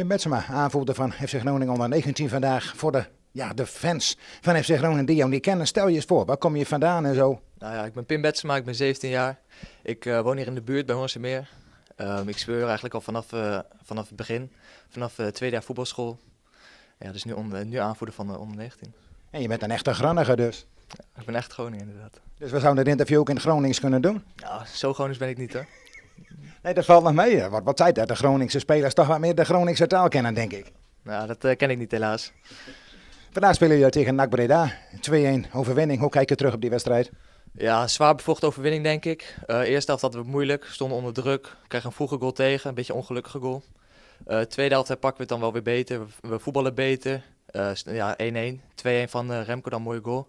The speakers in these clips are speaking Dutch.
Pim Betsema, aanvoerder van FC Groningen onder 19 vandaag voor de, ja, de fans van FC Groningen die jou niet kennen. Stel je eens voor, waar kom je vandaan en zo? Nou ja, ik ben Pim Betsema, ik ben 17 jaar. Ik eh, woon hier in de buurt bij Hoornse ehm, ik speel eigenlijk al vanaf, eh, vanaf het begin, vanaf eh, tweede jaar voetbalschool. Ja, dus nu, on, nu aanvoerder van de onder 19. En je bent een echte Groninger dus? ik ben echt Groningen inderdaad. Dus we zouden het interview ook in Gronings kunnen doen? Nou, zo Gronings ben ik niet hoor. Nee, dat valt nog mee. Wat, wat zei dat? De Groningse spelers toch wat meer de Groningse taal kennen, denk ik. Nou, dat eh, ken ik niet helaas. Vandaag spelen jullie tegen NAC Breda. 2-1 overwinning. Hoe kijk je terug op die wedstrijd? Ja, zwaar bevochten overwinning denk ik. Eh, eerste helft hadden we moeilijk, stonden onder druk. Kregen een vroege goal tegen, een beetje ongelukkige goal. Eh, tweede helft pakken we het dan wel weer beter. We voetballen beter. ja, 1-1. 2-1 van Remco, dan mooie goal.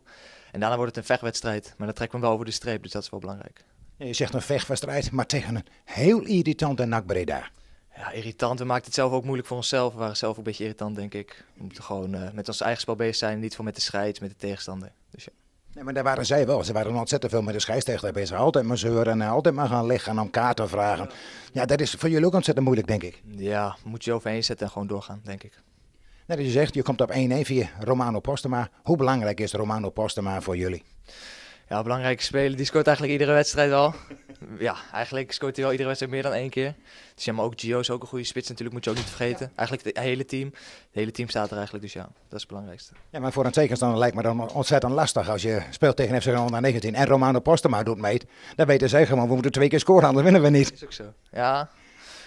En daarna wordt het een vechtwedstrijd. Maar dan trekken we hem wel over de streep, dus dat is wel belangrijk je zegt een vechtwedstrijd, maar tegen een heel irritante NAC Breda. Ja, irritant. We maken het zelf ook moeilijk voor onszelf. We waren zelf ook een beetje irritant, denk ik. We moeten gewoon eh, met ons eigen spel bezig zijn. Niet voor met de scheids, met de tegenstander. Dus ja. Nee, maar daar waren zij wel. Ze waren ontzettend veel met de scheidsrechter bezig. Altijd maar zeuren en altijd maar gaan liggen om kaarten te vragen. Ja, dat is voor jullie ook ontzettend moeilijk, denk ik. Ja, moet je overheen zetten en gewoon doorgaan, denk ik. Net als je zegt, je komt op 1-1 via Romano Postema. Hoe belangrijk is Romano Postema voor jullie? Ja, belangrijke speler. Die scoort eigenlijk iedere wedstrijd al. Ja, eigenlijk scoort hij wel iedere wedstrijd meer dan één keer. Dus ja, maar ook Gio is ook een goede spits natuurlijk, moet je ook niet vergeten. Eigenlijk het hele team. Het hele team staat er eigenlijk, dus ja, dat is het belangrijkste. Ja, maar voor een tegenstander lijkt me dan ontzettend lastig als je speelt tegen FC Groningen 19 en Romano Postema doet mee. Dan weten ze gewoon, we moeten twee keer scoren, anders winnen we niet. Dat is ook zo. Ja,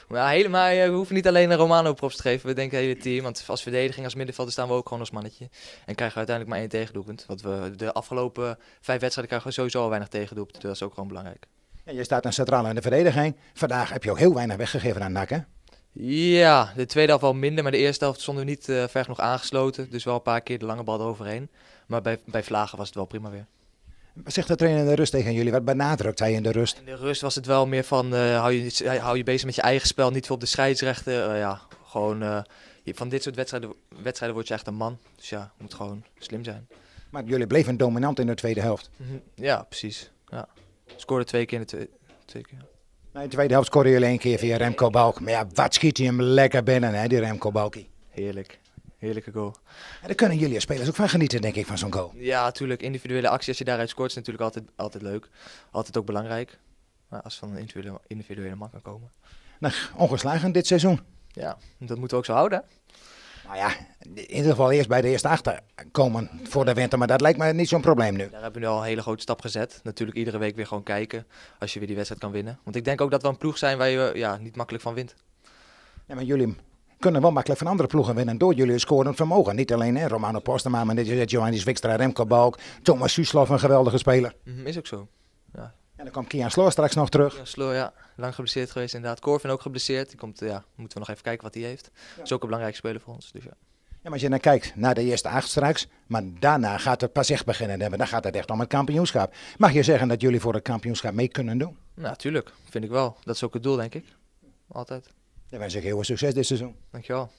ja, helemaal, eh, we hoeven niet alleen een Romano props te geven. We denken het hele team. Want als verdediging, als middenveld staan we ook gewoon als mannetje. En krijgen we uiteindelijk maar één tegendoelpunt. Want we de afgelopen vijf wedstrijden krijgen we sowieso al weinig tegendoelpunten. Dus dat is ook gewoon belangrijk. Ja, je staat een centraal in de verdediging. Vandaag heb je ook heel weinig weggegeven aan NAC, Ja, de tweede helft wel minder, maar de eerste helft stonden we niet eh, ver genoeg aangesloten. Dus wel een paar keer de lange bal eroverheen. Maar bij, bij Vlagen was het wel prima weer. Zegt de trainer in de rust tegen jullie? Wat benadrukt hij in de rust? In de rust was het wel meer van eh, hou, je, eh, hou je bezig met je eigen spel, niet veel op de scheidsrechten. Eh, ja, gewoon van dit soort wedstrijden, wedstrijden word je echt een man. Dus ja, moet gewoon slim zijn. Maar jullie bleven dominant in de tweede helft. Mhm. Ja, precies. Ja. Scoorde twee keer in de tweede, twee keer. Nee, in de tweede helft scoren jullie één keer via Remco Balk. Maar ja, wat schiet hij hem lekker binnen, hè, die Remco Balkie. Heerlijk heerlijke goal. En daar kunnen jullie als spelers ook van genieten, denk ik, van zo'n goal. Ja, natuurlijk. Individuele acties, als je daaruit scoort, is natuurlijk altijd, altijd leuk. Altijd ook belangrijk. Maar als van een individuele, individuele man kan komen. Nou, ongeslagen dit seizoen. Ja, dat moeten we ook zo houden. Nou ja, in ieder geval eerst bij de eerste achter komen voor de winter. Maar dat lijkt me niet zo'n probleem nu. Daar hebben we nu al een hele grote stap gezet. Natuurlijk iedere week weer gewoon kijken als je weer die wedstrijd kan winnen. Want ik denk ook dat we een ploeg zijn waar je ja, niet makkelijk van wint. Ja, maar jullie kunnen wel makkelijk van andere ploegen winnen door jullie scorend vermogen. Niet alleen hè, Romano Postema, maar dit Giovanni Zwikstra, Remco Balk, Thomas Suslov, een geweldige speler. Mhm, is ook zo. Ja. En dan komt Kian Sloor straks nog terug. Sloor, ja. Lang geblesseerd geweest inderdaad. Corvin ook geblesseerd. Die komt, ja, moeten we nog even kijken wat hij heeft. is ook een belangrijke speler voor ons. Dus ja. Ja, maar als je dan nou kijkt naar de eerste acht straks, maar daarna gaat het pas echt beginnen. Dan gaat het echt om het kampioenschap. Mag je zeggen dat jullie voor het kampioenschap mee kunnen doen? Natuurlijk, nou, vind ik wel. Dat is ook het doel, denk ik. Altijd. Dan wens ik heel veel succes dit seizoen. Dankjewel.